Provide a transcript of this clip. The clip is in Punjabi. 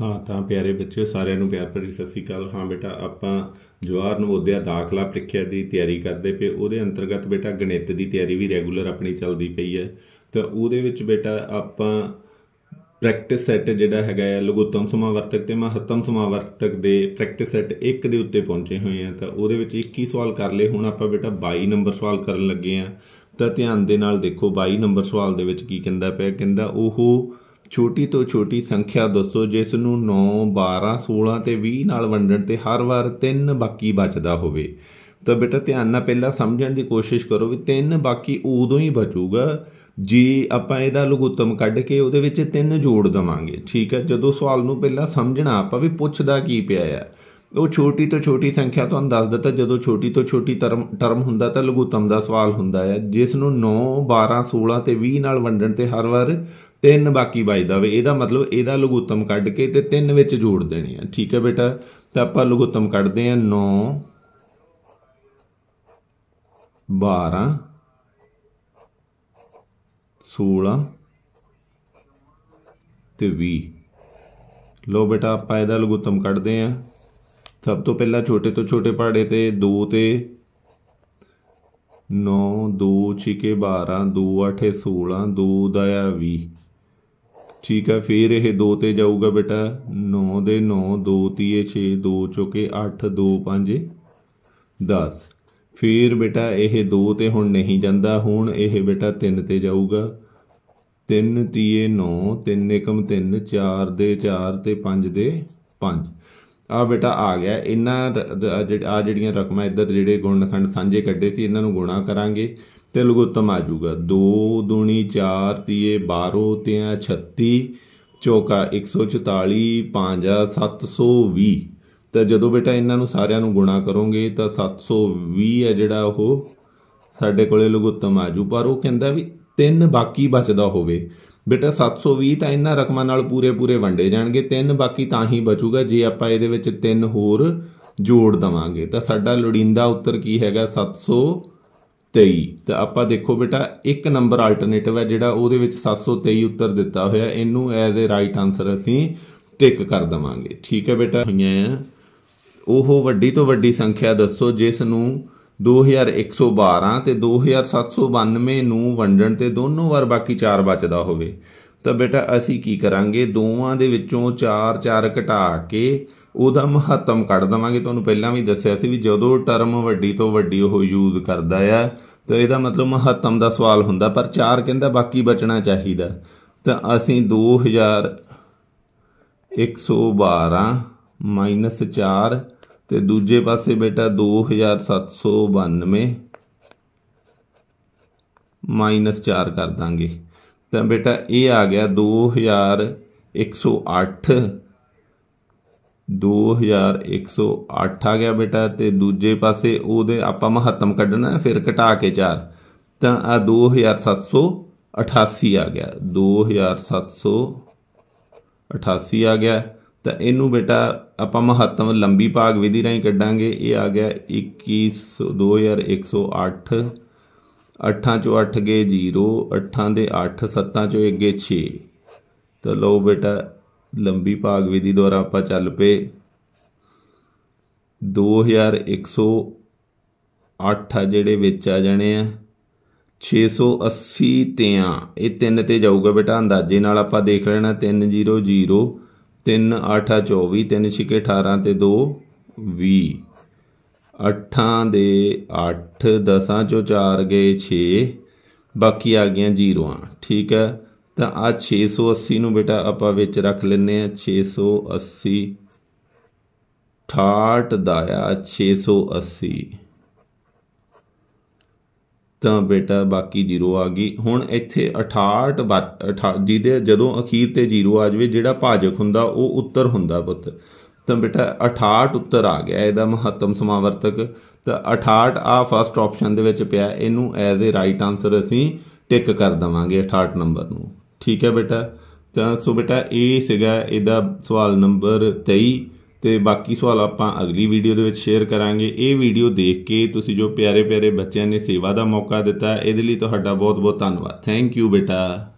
ਹਾਂ ਤਾਂ ਪਿਆਰੇ ਬੱਚਿਓ ਸਾਰਿਆਂ ਨੂੰ ਪਿਆਰ ਭਰੀ ਸਤਿ ਸ੍ਰੀ ਅਕਾਲ ਹਾਂ ਬੇਟਾ ਆਪਾਂ ਜਵਾਰ ਨਵੋਦਿਆ ਦਾਖਲਾ ਪ੍ਰੀਖਿਆ ਦੀ ਤਿਆਰੀ ਕਰਦੇ ਪਏ ਉਹਦੇ ਅੰਤਰਗਤ ਬੇਟਾ ਗਣਿਤ ਦੀ ਤਿਆਰੀ ਵੀ ਰੈਗੂਲਰ ਆਪਣੀ ਚੱਲਦੀ ਪਈ ਹੈ ਤਾਂ ਉਹਦੇ ਵਿੱਚ ਬੇਟਾ ਆਪਾਂ ਪ੍ਰੈਕਟਿਸ ਸੈੱਟ ਜਿਹੜਾ ਹੈਗਾ ਹੈ ਲਘੂਤਮ ਸਮਾਵਰਤਕ ਤੇ ਮਹੱਤਮ ਸਮਾਵਰਤਕ ਦੇ ਪ੍ਰੈਕਟਿਸ ਸੈੱਟ 1 ਦੇ ਉੱਤੇ ਪਹੁੰਚੇ ਹੋਏ ਆ ਤਾਂ ਉਹਦੇ ਵਿੱਚ 21 ਸਵਾਲ ਕਰ ਲਏ ਹੁਣ ਆਪਾਂ ਬੇਟਾ 22 ਨੰਬਰ ਸਵਾਲ ਕਰਨ ਲੱਗੇ ਆ ਤਾਂ ਧਿਆਨ ਦੇ ਨਾਲ ਦੇਖੋ 22 ਨੰਬਰ ਸਵਾਲ ਦੇ ਵਿੱਚ ਕੀ ਕਹਿੰਦਾ ਪਿਆ ਕਹਿੰਦਾ ਉਹ ਛੋਟੀ ਤੋਂ ਛੋਟੀ ਸੰਖਿਆ ਦੱਸੋ ਜਿਸ ਨੂੰ 9 12 16 ਤੇ 20 ਨਾਲ ਵੰਡਣ ਤੇ ਹਰ ਵਾਰ 3 ਬਾਕੀ ਬਚਦਾ ਹੋਵੇ ਤਾਂ ਬੇਟਾ ਧਿਆਨ ਨਾਲ ਪਹਿਲਾਂ ਸਮਝਣ ਦੀ ਕੋਸ਼ਿਸ਼ ਕਰੋ ਵੀ 3 ਬਾਕੀ ਉਦੋਂ ਹੀ ਬਚੂਗਾ ਜੇ ਆਪਾਂ ਇਹਦਾ ਲਘੂਤਮ ਕੱਢ ਕੇ ਉਹਦੇ ਵਿੱਚ 3 ਜੋੜ ਦਵਾਂਗੇ ਠੀਕ ਹੈ ਜਦੋਂ ਸਵਾਲ ਨੂੰ ਪਹਿਲਾਂ ਸਮਝਣਾ ਆਪਾਂ ਵੀ ਪੁੱਛਦਾ ਕੀ ਪਿਆ ਆ ਉਹ ਛੋਟੀ ਤੋਂ ਛੋਟੀ ਸੰਖਿਆ ਤੁਹਾਨੂੰ ਦੱਸ ਦਿੱਤਾ ਜਦੋਂ ਛੋਟੀ ਤੋਂ ਛੋਟੀ ਟਰਮ ਟਰਮ ਹੁੰਦਾ ਤਾਂ ਲਘੂਤਮ ਦਾ ਸਵਾਲ ਹੁੰਦਾ ਹੈ ਜਿਸ ਨੂੰ 9 12 16 ਤੇ 20 ਨਾਲ ਵੰਡਣ ਤੇ ਹਰ ਵਾਰ ਤਿੰਨ ਬਾਕੀ ਬਚਦਾ ਵੇ ਇਹਦਾ ਮਤਲਬ ਇਹਦਾ ਲਘੂਤਮ ਕੱਢ ਕੇ ਤੇ ਤਿੰਨ ਵਿੱਚ ਜੋੜ ਦੇਣੀ ਹੈ ਠੀਕ ਹੈ ਬੇਟਾ ਤਾਂ ਆਪਾਂ ਲਘੂਤਮ ਕੱਢਦੇ ਹਾਂ 9 12 16 ਤੇ 20 ਲੋ ਬੇਟਾ ਆਪਾਂ ਇਹਦਾ ਲਘੂਤਮ ਕੱਢਦੇ ਆ ਸਭ ਤੋਂ ਪਹਿਲਾਂ ਛੋਟੇ ਤੋਂ ਛੋਟੇ ਪਹਾੜੇ ਤੇ 2 ਤੇ 9 2 6 12 2 8 16 2 ਦਾ 20 ਠੀਕ ਹੈ ਫਿਰ ਇਹ 2 ਤੇ ਜਾਊਗਾ ਬੇਟਾ 9 ਦੇ 9 2 3 6 2 4 8 2 5 10 ਫਿਰ ਬੇਟਾ ਇਹ 2 ਤੇ ਹੁਣ ਨਹੀਂ ਜਾਂਦਾ ਹੁਣ ਇਹ ਬੇਟਾ 3 ਤੇ ਜਾਊਗਾ 3 3 9 3 1 3 4 ਦੇ 4 ਤੇ 5 ਦੇ 5 ਆ ਬੇਟਾ ਆ ਗਿਆ ਇਹਨਾਂ ਆ ਜਿਹੜੀਆਂ ਰਕਮਾਂ ਇੱਧਰ ਜਿਹੜੇ ਗੁਣਖੰਡ ਸਾਂਝੇ ਕੱਢੇ ਸੀ ਇਹਨਾਂ ਨੂੰ ਗੁਣਾ ਕਰਾਂਗੇ ਤੇ ਲਘੂਤਮ ਆ ਜਾਊਗਾ 2 ਦੂਣੀ 4 ਤੀਏ 12 ਤੇ 36 ਚੌਕਾ 144 5 720 ਤਾਂ ਜਦੋਂ ਬੇਟਾ ਇਹਨਾਂ ਨੂੰ ਸਾਰਿਆਂ ਨੂੰ ਗੁਣਾ ਕਰੋਗੇ ਤਾਂ 720 ਹੈ ਜਿਹੜਾ ਉਹ ਸਾਡੇ ਕੋਲੇ ਲਘੂਤਮ ਆ ਜੂ ਪਰ ਉਹ ਕਹਿੰਦਾ ਵੀ ਤਿੰਨ ਬਾਕੀ ਬਚਦਾ ਹੋਵੇ ਬੇਟਾ 720 ਤਾਂ ਇਹਨਾਂ ਰਕਮਾਂ ਨਾਲ ਪੂਰੇ ਪੂਰੇ ਵੰਡੇ ਜਾਣਗੇ ਤਿੰਨ ਬਾਕੀ ਤਾਂ ਹੀ ਬਚੂਗਾ ਜੇ ਆਪਾਂ ਇਹਦੇ ਵਿੱਚ ਤਿੰਨ ਹੋਰ ਜੋੜ ਦਵਾਂਗੇ ਤਾਂ ਸਾਡਾ ਲੋੜੀਂਦਾ ਉੱਤਰ ਕੀ ਹੈਗਾ 723 ਤਾਂ ਆਪਾਂ ਦੇਖੋ ਬੇਟਾ ਇੱਕ ਨੰਬਰ ਆਲਟਰਨੇਟਿਵ ਹੈ ਜਿਹੜਾ ਉਹਦੇ ਵਿੱਚ 723 ਉੱਤਰ ਦਿੱਤਾ ਹੋਇਆ ਇਹਨੂੰ ਐਜ਼ ਅ ਰਾਈਟ ਆਨਸਰ ਅਸੀਂ ਟਿਕ ਕਰ ਦਵਾਂਗੇ ਠੀਕ ਹੈ ਬੇਟਾ ਹੋਈਆਂ ਉਹ ਵੱਡੀ ਤੋਂ ਵੱਡੀ ਸੰਖਿਆ ਦੱਸੋ ਜਿਸ ਨੂੰ 2112 ਤੇ 2792 ਨੂੰ ਵੰਡਣ ਤੇ ਦੋਨੋਂ ਵਾਰ ਬਾਕੀ 4 ਬਚਦਾ ਹੋਵੇ ਤਾਂ ਬੇਟਾ ਅਸੀਂ ਕੀ ਕਰਾਂਗੇ ਦੋਵਾਂ ਦੇ ਵਿੱਚੋਂ 4 4 ਘਟਾ ਕੇ ਉਹਦਾ ਮਹੱਤਮ ਕੱਢ ਦਵਾਂਗੇ ਤੁਹਾਨੂੰ ਪਹਿਲਾਂ ਵੀ ਦੱਸਿਆ ਸੀ ਵੀ ਜਦੋਂ ਟਰਮ ਵੱਡੀ ਤੋਂ ਵੱਡੀ ਉਹ ਯੂਜ਼ ਕਰਦਾ ਆ ਤਾਂ ਇਹਦਾ ਮਤਲਬ ਮਹੱਤਮ ਦਾ ਸਵਾਲ ਹੁੰਦਾ ਪਰ 4 ਕਹਿੰਦਾ ਬਾਕੀ ਬਚਣਾ ਚਾਹੀਦਾ ਤਾਂ ਅਸੀਂ 112 4 ਤੇ ਦੂਜੇ ਪਾਸੇ ਬੇਟਾ 2792 ਮਾਈਨਸ 4 ਕਰ ਦਾਂਗੇ ਤਾਂ ਬੇਟਾ ਇਹ ਆ ਗਿਆ 2108 2108 ਆ ਗਿਆ ਬੇਟਾ ਤੇ ਦੂਜੇ ਪਾਸੇ ਉਹਦੇ ਆਪਾਂ ਮਹੱਤਮ ਕੱਢਣਾ ਫਿਰ ਘਟਾ ਕੇ 4 ਤਾਂ ਆ 2788 ਆ ਗਿਆ 2788 ਆ ਗਿਆ ਤਾਂ ਇਹਨੂੰ ਬੇਟਾ ਆਪਾਂ ਮਹੱਤਵ ਲੰਬੀ ਭਾਗ ਵਿਧੀ ਰਾਹੀਂ ਕੱਢਾਂਗੇ ਇਹ ਆ ਗਿਆ 21 2108 8ਾਂ ਚੋਂ 8 ਗਏ 0 8ਾਂ ਦੇ 8 7ਾਂ ਚੋਂ 1 ਗਏ 6 ਤਾਂ ਲਓ ਬੇਟਾ ਲੰਬੀ ਭਾਗ ਵਿਧੀ ਦੁਆਰਾ ਆਪਾਂ ਚੱਲ ਪਏ 2108 ਆ ਜਿਹੜੇ ਵਿੱਚ ਆ ਜਾਣੇ ਆ 680 ਤਿਆਂ ਇਹ ਤਿੰਨ ਤੇ ਜਾਊਗਾ ਬੇਟਾ ਅੰਦਾਜ਼ੇ ਨਾਲ ਆਪਾਂ ਦੇਖ ਲੈਣਾ 300 3 24 18 ਤੇ 2 20 ਅੱਠਾਂ ਦੇ 8 ਦਸਾਂ ਚੋਂ 4 ਗਏ 6 ਬਾਕੀ ਆ ਗਈਆਂ ਜ਼ੀਰੋਆਂ ਠੀਕ ਹੈ ਤਾਂ ਆ 680 ਨੂੰ ਬੇਟਾ ਆਪਾਂ ਵਿੱਚ ਰੱਖ ਲੈਨੇ ਆ 680 68 ਦਾ ਆ 680 ਤਾਂ ਬੇਟਾ ਬਾਕੀ ਜ਼ੀਰੋ ਆ ਗਈ ਹੁਣ ਇੱਥੇ 68 ਜਿਹਦੇ ਜਦੋਂ ਅਖੀਰ ਤੇ ਜ਼ੀਰੋ ਆ ਜਾਵੇ ਜਿਹੜਾ ਭਾਜਕ ਹੁੰਦਾ ਉਹ ਉੱਤਰ ਹੁੰਦਾ ਪੁੱਤ ਤਾਂ ਬੇਟਾ 68 ਉੱਤਰ ਆ ਗਿਆ ਇਹਦਾ ਮਹੱਤਮ ਸਮਾਵਰਤਕ ਤਾਂ 68 ਆ ਫਸਟ ਆਪਸ਼ਨ ਦੇ ਵਿੱਚ ਪਿਆ ਇਹਨੂੰ ਐਜ਼ ਅ ਰਾਈਟ ਆਨਸਰ ਅਸੀਂ ਟਿਕ ਕਰ ਦਵਾਂਗੇ 68 ਨੰਬਰ ਨੂੰ ਠੀਕ ਹੈ ਬੇਟਾ ਤਾਂ ਸੋ ਬੇਟਾ ਇਹ ਸੀਗਾ ਇਹਦਾ ਸਵਾਲ ਨੰਬਰ 23 ਤੇ ਬਾਕੀ ਸਵਾਲ ਆਪਾਂ ਅਗਲੀ ਵੀਡੀਓ ਦੇ ਵਿੱਚ ਸ਼ੇਅਰ ਕਰਾਂਗੇ ਇਹ ਵੀਡੀਓ ਦੇਖ ਕੇ ਤੁਸੀਂ ਜੋ ਪਿਆਰੇ ਪਿਆਰੇ ਬੱਚਿਆਂ ਨੇ ਸੇਵਾ ਦਾ ਮੌਕਾ ਦਿੱਤਾ ਇਹਦੇ ਲਈ ਤੁਹਾਡਾ ਬਹੁਤ ਬਹੁਤ ਧੰਨਵਾਦ ਥੈਂਕ ਯੂ ਬੇਟਾ